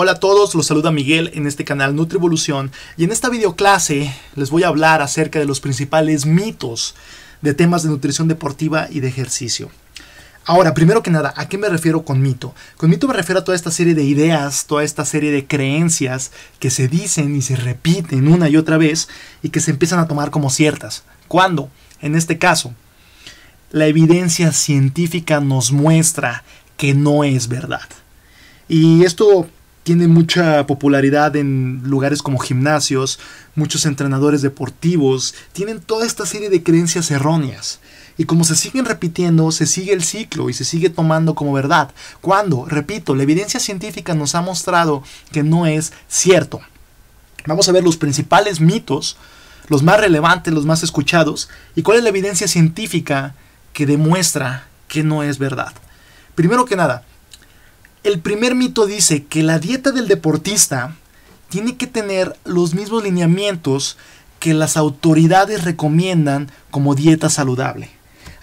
Hola a todos, los saluda Miguel en este canal Nutrivolución y en esta videoclase les voy a hablar acerca de los principales mitos de temas de nutrición deportiva y de ejercicio. Ahora, primero que nada, ¿a qué me refiero con mito? Con mito me refiero a toda esta serie de ideas, toda esta serie de creencias que se dicen y se repiten una y otra vez y que se empiezan a tomar como ciertas. cuando, En este caso, la evidencia científica nos muestra que no es verdad. Y esto tiene mucha popularidad en lugares como gimnasios, muchos entrenadores deportivos, tienen toda esta serie de creencias erróneas. Y como se siguen repitiendo, se sigue el ciclo y se sigue tomando como verdad. Cuando, repito, la evidencia científica nos ha mostrado que no es cierto. Vamos a ver los principales mitos, los más relevantes, los más escuchados, y cuál es la evidencia científica que demuestra que no es verdad. Primero que nada, el primer mito dice que la dieta del deportista tiene que tener los mismos lineamientos que las autoridades recomiendan como dieta saludable.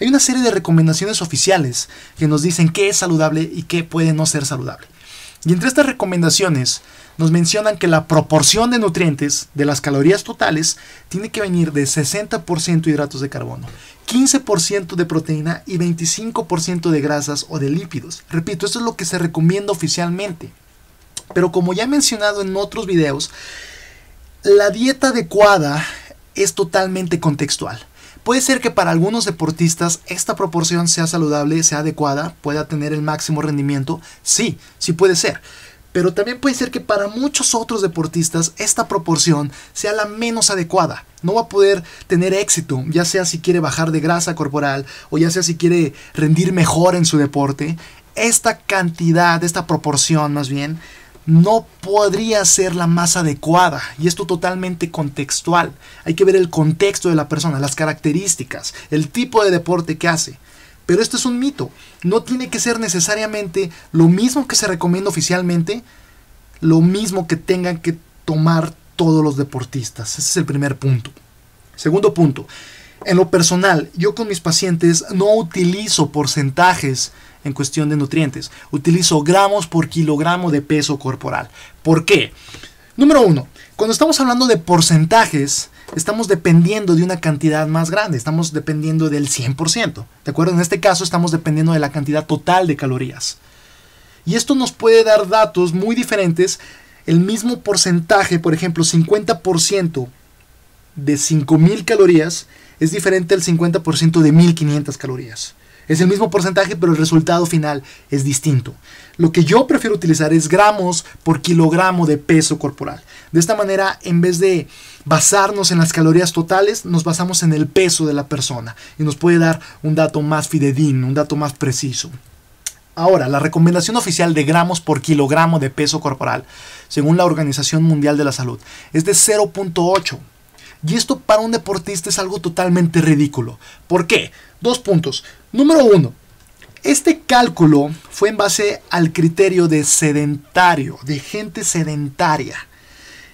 Hay una serie de recomendaciones oficiales que nos dicen qué es saludable y qué puede no ser saludable. Y entre estas recomendaciones nos mencionan que la proporción de nutrientes de las calorías totales tiene que venir de 60% hidratos de carbono, 15% de proteína y 25% de grasas o de lípidos. Repito, esto es lo que se recomienda oficialmente. Pero como ya he mencionado en otros videos, la dieta adecuada es totalmente contextual. Puede ser que para algunos deportistas esta proporción sea saludable, sea adecuada, pueda tener el máximo rendimiento. Sí, sí puede ser pero también puede ser que para muchos otros deportistas esta proporción sea la menos adecuada. No va a poder tener éxito, ya sea si quiere bajar de grasa corporal o ya sea si quiere rendir mejor en su deporte. Esta cantidad, esta proporción más bien, no podría ser la más adecuada. Y esto totalmente contextual. Hay que ver el contexto de la persona, las características, el tipo de deporte que hace. Pero esto es un mito. No tiene que ser necesariamente lo mismo que se recomienda oficialmente, lo mismo que tengan que tomar todos los deportistas. Ese es el primer punto. Segundo punto. En lo personal, yo con mis pacientes no utilizo porcentajes en cuestión de nutrientes. Utilizo gramos por kilogramo de peso corporal. ¿Por qué? Número uno, cuando estamos hablando de porcentajes, estamos dependiendo de una cantidad más grande, estamos dependiendo del 100%, ¿de acuerdo? En este caso estamos dependiendo de la cantidad total de calorías. Y esto nos puede dar datos muy diferentes, el mismo porcentaje, por ejemplo, 50% de 5.000 calorías es diferente al 50% de 1.500 calorías. Es el mismo porcentaje, pero el resultado final es distinto. Lo que yo prefiero utilizar es gramos por kilogramo de peso corporal. De esta manera, en vez de basarnos en las calorías totales, nos basamos en el peso de la persona y nos puede dar un dato más fidedigno, un dato más preciso. Ahora, la recomendación oficial de gramos por kilogramo de peso corporal, según la Organización Mundial de la Salud, es de 0.8. Y esto para un deportista es algo totalmente ridículo. ¿Por qué? Dos puntos. Número 1. Este cálculo fue en base al criterio de sedentario, de gente sedentaria.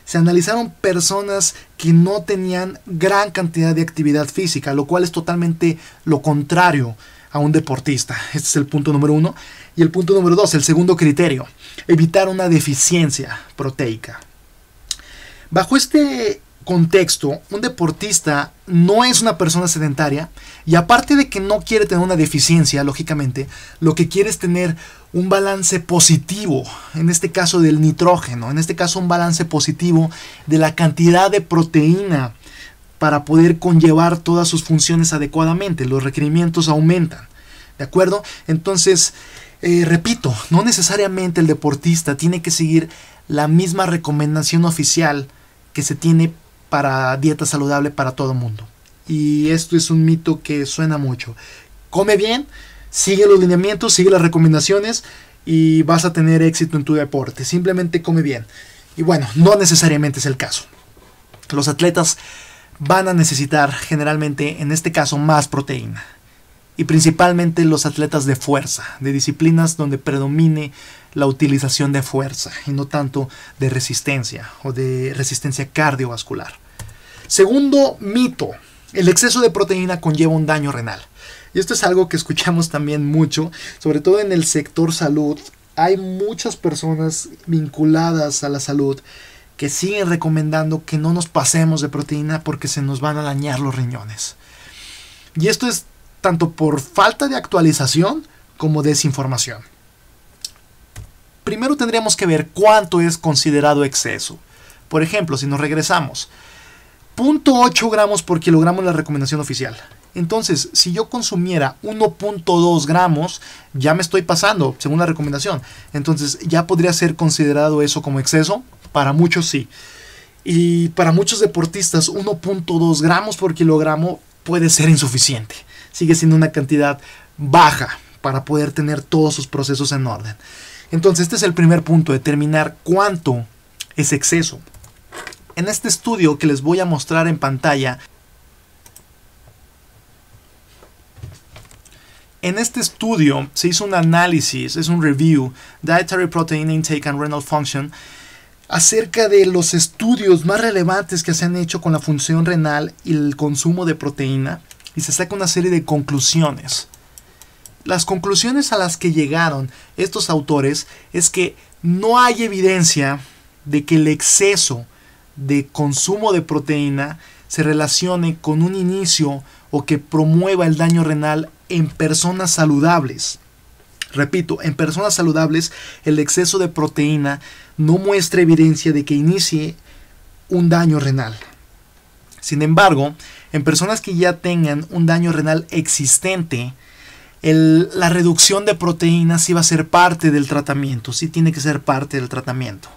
Se analizaron personas que no tenían gran cantidad de actividad física, lo cual es totalmente lo contrario a un deportista. Este es el punto número uno. Y el punto número dos, el segundo criterio, evitar una deficiencia proteica. Bajo este contexto, un deportista no es una persona sedentaria y aparte de que no quiere tener una deficiencia, lógicamente, lo que quiere es tener un balance positivo, en este caso del nitrógeno, en este caso un balance positivo de la cantidad de proteína para poder conllevar todas sus funciones adecuadamente, los requerimientos aumentan, ¿de acuerdo? Entonces, eh, repito, no necesariamente el deportista tiene que seguir la misma recomendación oficial que se tiene para dieta saludable para todo el mundo. Y esto es un mito que suena mucho. Come bien, sigue los lineamientos, sigue las recomendaciones y vas a tener éxito en tu deporte. Simplemente come bien. Y bueno, no necesariamente es el caso. Los atletas van a necesitar generalmente, en este caso, más proteína y principalmente los atletas de fuerza, de disciplinas donde predomine la utilización de fuerza y no tanto de resistencia o de resistencia cardiovascular. Segundo mito, el exceso de proteína conlleva un daño renal. Y esto es algo que escuchamos también mucho, sobre todo en el sector salud. Hay muchas personas vinculadas a la salud que siguen recomendando que no nos pasemos de proteína porque se nos van a dañar los riñones. Y esto es tanto por falta de actualización como desinformación. Primero tendríamos que ver cuánto es considerado exceso. Por ejemplo, si nos regresamos, 0.8 gramos por kilogramo en la recomendación oficial. Entonces, si yo consumiera 1.2 gramos, ya me estoy pasando, según la recomendación. Entonces, ¿ya podría ser considerado eso como exceso? Para muchos sí. Y para muchos deportistas, 1.2 gramos por kilogramo puede ser insuficiente sigue siendo una cantidad baja para poder tener todos sus procesos en orden. Entonces este es el primer punto, determinar cuánto es exceso. En este estudio que les voy a mostrar en pantalla, En este estudio se hizo un análisis, es un review, Dietary Protein Intake and Renal Function, acerca de los estudios más relevantes que se han hecho con la función renal y el consumo de proteína y se saca una serie de conclusiones. Las conclusiones a las que llegaron estos autores es que no hay evidencia de que el exceso de consumo de proteína se relacione con un inicio o que promueva el daño renal en personas saludables. Repito, en personas saludables el exceso de proteína no muestra evidencia de que inicie un daño renal. Sin embargo, en personas que ya tengan un daño renal existente, la reducción de proteínas sí va a ser parte del tratamiento, sí tiene que ser parte del tratamiento.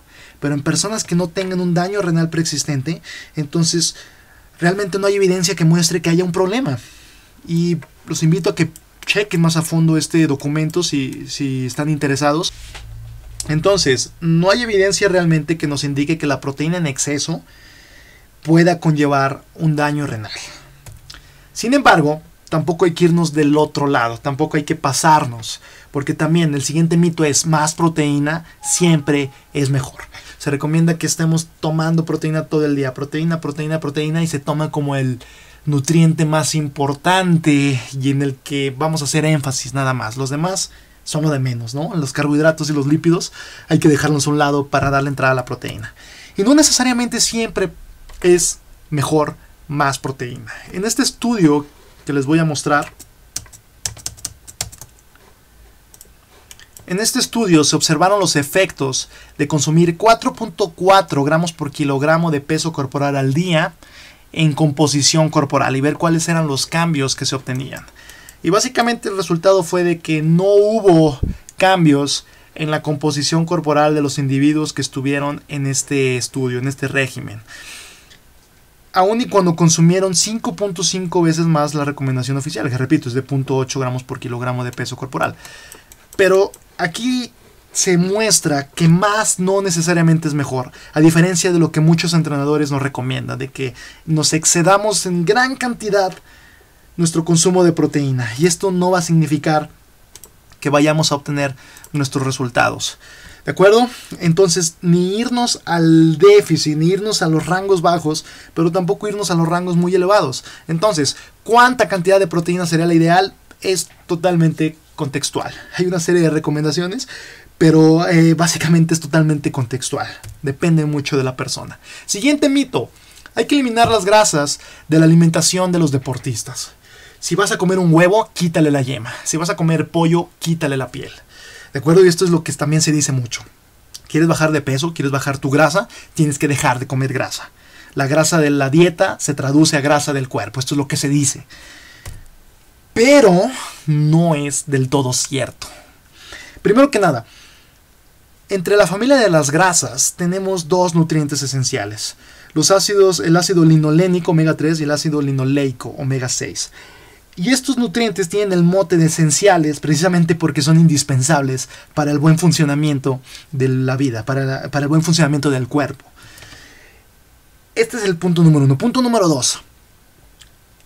Pero en personas que no tengan un daño renal preexistente, entonces realmente no hay evidencia que muestre que haya un problema. Y los invito a que chequen más a fondo este documento si están interesados. Entonces, no hay evidencia realmente que nos indique que la proteína en exceso pueda conllevar un daño renal. Sin embargo, tampoco hay que irnos del otro lado, tampoco hay que pasarnos, porque también el siguiente mito es más proteína siempre es mejor. Se recomienda que estemos tomando proteína todo el día, proteína, proteína, proteína, y se toma como el nutriente más importante y en el que vamos a hacer énfasis nada más. Los demás son lo de menos, ¿no? Los carbohidratos y los lípidos hay que dejarlos a un lado para darle entrada a la proteína. Y no necesariamente siempre es mejor más proteína. En este estudio que les voy a mostrar, en este estudio se observaron los efectos de consumir 4.4 gramos por kilogramo de peso corporal al día en composición corporal y ver cuáles eran los cambios que se obtenían. Y básicamente el resultado fue de que no hubo cambios en la composición corporal de los individuos que estuvieron en este estudio, en este régimen aún y cuando consumieron 5.5 veces más la recomendación oficial, que repito, es de 0.8 gramos por kilogramo de peso corporal. Pero aquí se muestra que más no necesariamente es mejor, a diferencia de lo que muchos entrenadores nos recomiendan, de que nos excedamos en gran cantidad nuestro consumo de proteína. Y esto no va a significar que vayamos a obtener nuestros resultados. ¿De acuerdo? Entonces, ni irnos al déficit, ni irnos a los rangos bajos, pero tampoco irnos a los rangos muy elevados. Entonces, ¿cuánta cantidad de proteína sería la ideal? Es totalmente contextual. Hay una serie de recomendaciones, pero eh, básicamente es totalmente contextual. Depende mucho de la persona. Siguiente mito. Hay que eliminar las grasas de la alimentación de los deportistas. Si vas a comer un huevo, quítale la yema. Si vas a comer pollo, quítale la piel. ¿De acuerdo? Y esto es lo que también se dice mucho. ¿Quieres bajar de peso? ¿Quieres bajar tu grasa? Tienes que dejar de comer grasa. La grasa de la dieta se traduce a grasa del cuerpo. Esto es lo que se dice. Pero no es del todo cierto. Primero que nada, entre la familia de las grasas tenemos dos nutrientes esenciales. Los ácidos, el ácido linolénico omega 3 y el ácido linoleico omega 6. Y estos nutrientes tienen el mote de esenciales precisamente porque son indispensables para el buen funcionamiento de la vida, para, el buen funcionamiento del cuerpo. Este es el punto número uno. Punto número dos.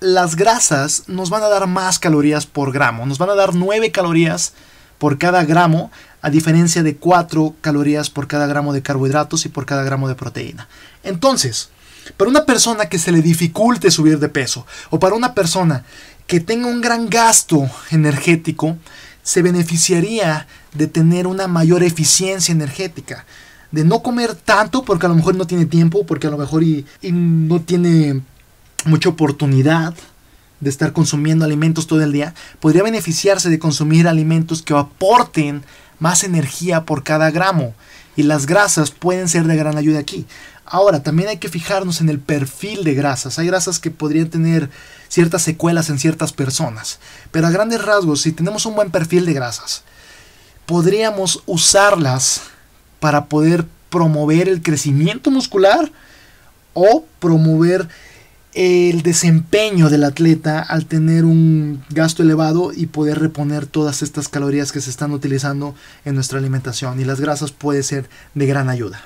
Las grasas nos van a dar más calorías por gramo. Nos van a dar 9 calorías por cada gramo, a diferencia de 4 calorías por cada gramo de carbohidratos y por cada gramo de proteína. Entonces, para una persona que se le dificulte subir de peso o para una persona que tenga un gran gasto energético se beneficiaría de tener una mayor eficiencia energética. De no comer tanto porque a lo mejor no tiene tiempo, porque a lo mejor y, no tiene mucha oportunidad de estar consumiendo alimentos todo el día, podría beneficiarse de consumir alimentos que aporten más energía por cada gramo. Y las grasas pueden ser de gran ayuda aquí. Ahora, también hay que fijarnos en el perfil de grasas. Hay grasas que podrían tener ciertas secuelas en ciertas personas. Pero a grandes rasgos, si tenemos un buen perfil de grasas, podríamos usarlas para poder promover el crecimiento muscular o promover el desempeño del atleta al tener un gasto elevado y poder reponer todas estas calorías que se están utilizando en nuestra alimentación y las grasas puede ser de gran ayuda.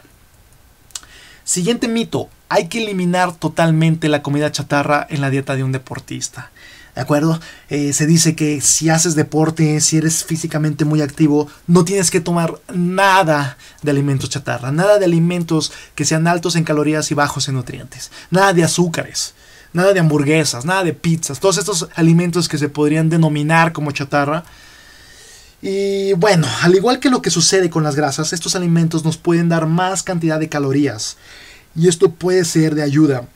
Siguiente mito, hay que eliminar totalmente la comida chatarra en la dieta de un deportista. ¿De acuerdo? Eh, se dice que si haces deporte, si eres físicamente muy activo, no tienes que tomar nada de alimentos chatarra, nada de alimentos que sean altos en calorías y bajos en nutrientes, nada de azúcares, nada de hamburguesas, nada de pizzas, todos estos alimentos que se podrían denominar como chatarra, y bueno, al igual que lo que sucede con las grasas, estos alimentos nos pueden dar más cantidad de calorías. Y esto puede ser de ayuda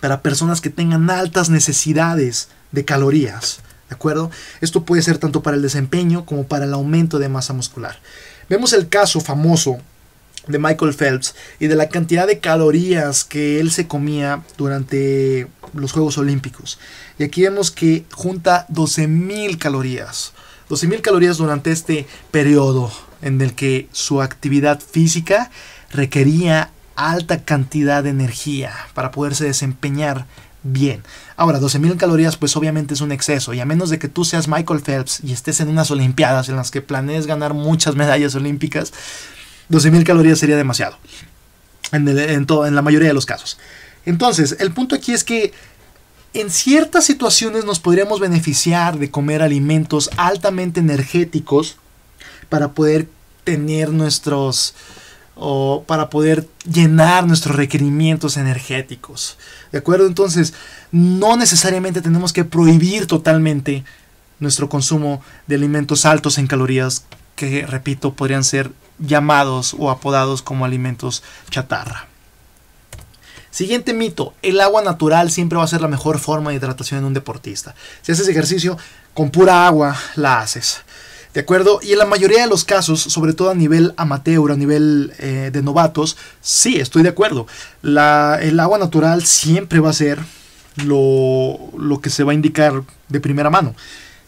para personas que tengan altas necesidades de calorías. ¿De acuerdo? Esto puede ser tanto para el desempeño como para el aumento de masa muscular. Vemos el caso famoso de Michael Phelps y de la cantidad de calorías que él se comía durante los Juegos Olímpicos. Y aquí vemos que junta 12.000 calorías. 12.000 calorías durante este periodo en el que su actividad física requería alta cantidad de energía para poderse desempeñar bien. Ahora, 12.000 calorías pues obviamente es un exceso y a menos de que tú seas Michael Phelps y estés en unas Olimpiadas en las que planees ganar muchas medallas olímpicas, 12.000 calorías sería demasiado en, en la mayoría de los casos. Entonces, el punto aquí es que en ciertas situaciones nos podríamos beneficiar de comer alimentos altamente energéticos para poder tener nuestros o para poder llenar nuestros requerimientos energéticos. ¿De acuerdo? Entonces, no necesariamente tenemos que prohibir totalmente nuestro consumo de alimentos altos en calorías que, repito, podrían ser llamados o apodados como alimentos chatarra. Siguiente mito, el agua natural siempre va a ser la mejor forma de hidratación en un deportista. Si haces ejercicio, con pura agua la haces. ¿De acuerdo? Y en la mayoría de los casos, sobre todo a nivel amateur, a nivel eh, de novatos, sí, estoy de acuerdo. el agua natural siempre va a ser lo que se va a indicar de primera mano.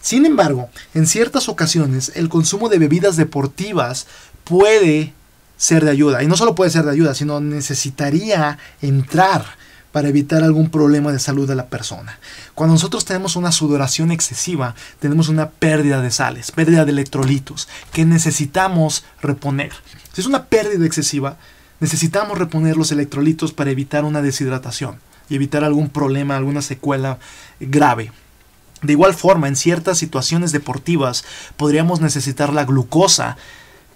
Sin embargo, en ciertas ocasiones, el consumo de bebidas deportivas puede ser de ayuda. Y no solo puede ser de ayuda, sino necesitaría entrar para evitar algún problema de salud de la persona. Cuando nosotros tenemos una sudoración excesiva, tenemos una pérdida de sales, pérdida de electrolitos, que necesitamos reponer. Si es una pérdida excesiva, necesitamos reponer los electrolitos para evitar una deshidratación y evitar algún problema, alguna secuela eh, grave. De igual forma, en ciertas situaciones deportivas podríamos necesitar la glucosa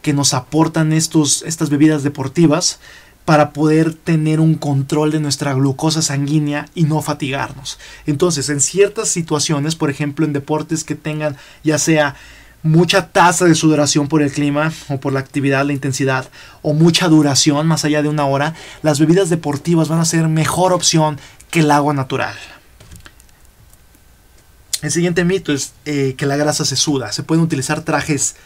que nos aportan estos, estas bebidas deportivas para poder tener un control de nuestra glucosa sanguínea y no fatigarnos. Entonces, en ciertas situaciones, por ejemplo, en deportes que tengan ya sea mucha tasa de sudoración por el clima o por la actividad, la intensidad o mucha duración más allá de una hora, las bebidas deportivas van a ser mejor opción que el agua natural. El siguiente mito es eh, que la grasa se suda. Se pueden utilizar trajes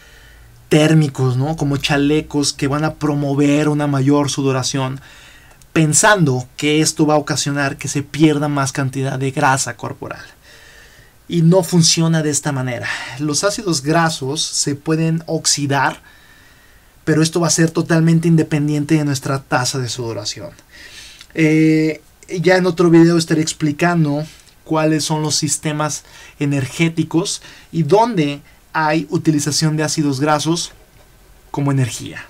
térmicos, ¿no? Como chalecos que van a promover una mayor sudoración, pensando que esto va a ocasionar que se pierda más cantidad de grasa corporal. Y no funciona de esta manera. Los ácidos grasos se pueden oxidar, pero esto va a ser totalmente independiente de nuestra tasa de sudoración. Eh, ya en otro video estaré explicando cuáles son los sistemas energéticos y dónde hay utilización de ácidos grasos como energía,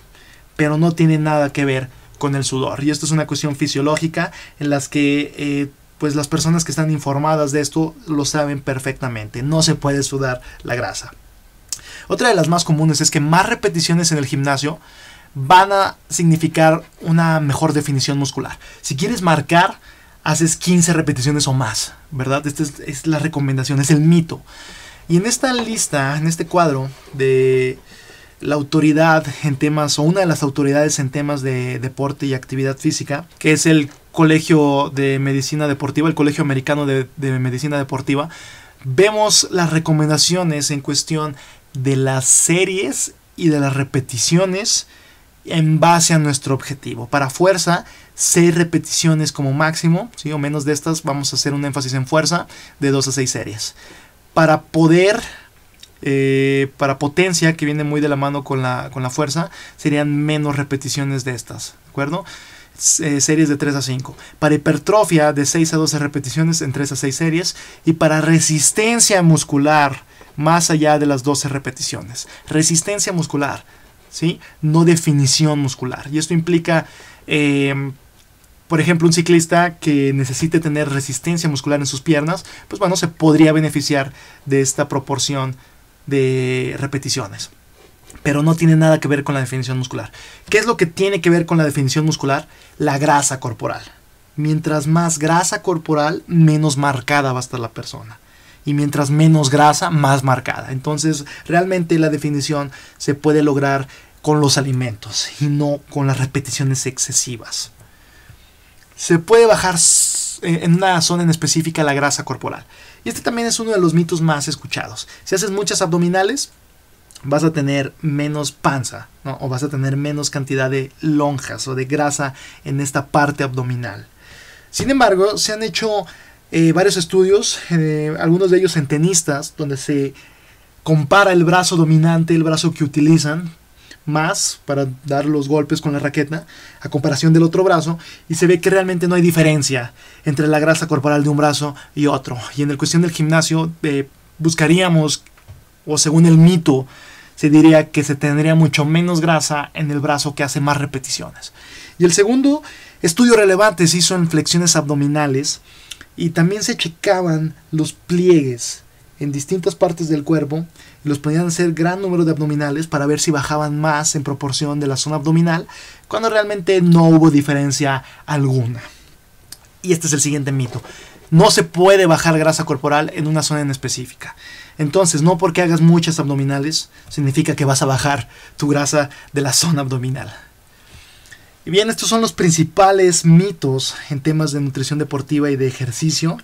pero no tiene nada que ver con el sudor. Y esto es una cuestión fisiológica en las que eh, pues las personas que están informadas de esto lo saben perfectamente. No se puede sudar la grasa. Otra de las más comunes es que más repeticiones en el gimnasio van a significar una mejor definición muscular. Si quieres marcar, haces 15 repeticiones o más, ¿verdad? Esta es la recomendación, es el mito. Y en esta lista, en este cuadro de la autoridad en temas, o una de las autoridades en temas de deporte y actividad física, que es el Colegio de Medicina Deportiva, el Colegio Americano de, Medicina Deportiva, vemos las recomendaciones en cuestión de las series y de las repeticiones en base a nuestro objetivo. Para fuerza, 6 repeticiones como máximo, ¿sí? o menos de estas, vamos a hacer un énfasis en fuerza de 2 a 6 series para poder, eh, para potencia, que viene muy de la mano con la, fuerza, serían menos repeticiones de estas, ¿de acuerdo? Eh, series de 3 a 5. Para hipertrofia de 6 a 12 repeticiones en 3 a 6 series. Y para resistencia muscular más allá de las 12 repeticiones. Resistencia muscular, ¿sí? No definición muscular. Y esto implica... Em, por ejemplo, un ciclista que necesite tener resistencia muscular en sus piernas, pues bueno, se podría beneficiar de esta proporción de repeticiones. Pero no tiene nada que ver con la definición muscular. ¿Qué es lo que tiene que ver con la definición muscular? La grasa corporal. Mientras más grasa corporal, menos marcada va a estar la persona y mientras menos grasa, más marcada. Entonces, realmente la definición se puede lograr con los alimentos y no con las repeticiones excesivas se puede bajar en una zona en específica la grasa corporal. Y este también es uno de los mitos más escuchados. Si haces muchas abdominales, vas a tener menos panza, o vas a tener menos cantidad de lonjas o de grasa en esta parte abdominal. Sin embargo, se han hecho eh, varios estudios, eh, algunos de ellos en tenistas, donde se compara el brazo dominante, el brazo que utilizan más para dar los golpes con la raqueta a comparación del otro brazo y se ve que realmente no hay diferencia entre la grasa corporal de un brazo y otro. Y en el cuestión del gimnasio eh, buscaríamos, o según el mito, se diría que se tendría mucho menos grasa en el brazo que hace más repeticiones. Y el segundo estudio relevante se hizo en flexiones abdominales y también se checaban los pliegues en distintas partes del cuerpo, los ponían a hacer gran número de abdominales para ver si bajaban más en proporción de la zona abdominal, cuando realmente no hubo diferencia alguna. Y este es el siguiente mito. No se puede bajar grasa corporal en una zona en específica. Entonces, no porque hagas muchas abdominales significa que vas a bajar tu grasa de la zona abdominal. Y bien, estos son los principales mitos en temas de nutrición deportiva y de ejercicio.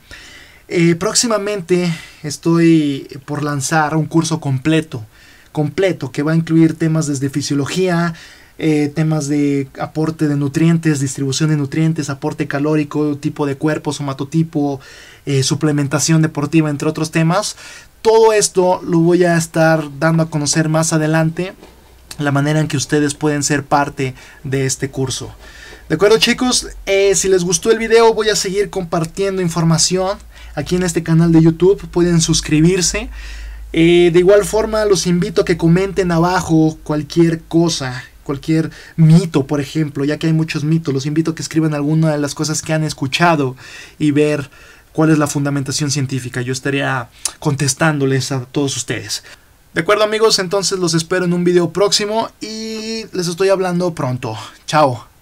Eh, próximamente estoy por lanzar un curso completo, completo, que va a incluir temas desde fisiología, eh, temas de aporte de nutrientes, distribución de nutrientes, aporte calórico, tipo de cuerpo, somatotipo, eh, suplementación deportiva, entre otros temas. Todo esto lo voy a estar dando a conocer más adelante, la manera en que ustedes pueden ser parte de este curso. De acuerdo chicos, si les gustó el video voy a seguir compartiendo información aquí en este canal de YouTube. Pueden suscribirse. Eh, de igual forma, los invito a que comenten abajo cualquier cosa cualquier mito, por ejemplo, ya que hay muchos mitos, los invito a que escriban alguna de las cosas que han escuchado y ver cuál es la fundamentación científica. Yo estaría contestándoles a todos ustedes. De acuerdo amigos, entonces los espero en un video próximo y les estoy hablando pronto. Chao.